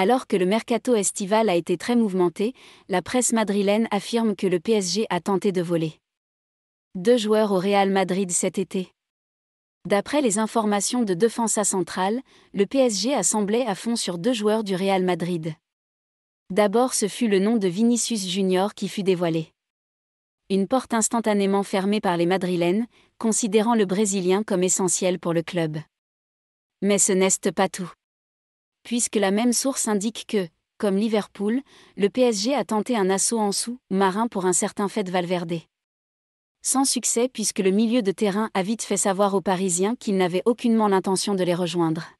Alors que le mercato estival a été très mouvementé, la presse madrilène affirme que le PSG a tenté de voler. Deux joueurs au Real Madrid cet été. D'après les informations de Defensa Central, le PSG a semblé à fond sur deux joueurs du Real Madrid. D'abord ce fut le nom de Vinicius Junior qui fut dévoilé. Une porte instantanément fermée par les Madrilènes, considérant le Brésilien comme essentiel pour le club. Mais ce n'est pas tout puisque la même source indique que, comme Liverpool, le PSG a tenté un assaut en sous-marin pour un certain fait de Valverde. Sans succès puisque le milieu de terrain a vite fait savoir aux Parisiens qu'il n'avait aucunement l'intention de les rejoindre.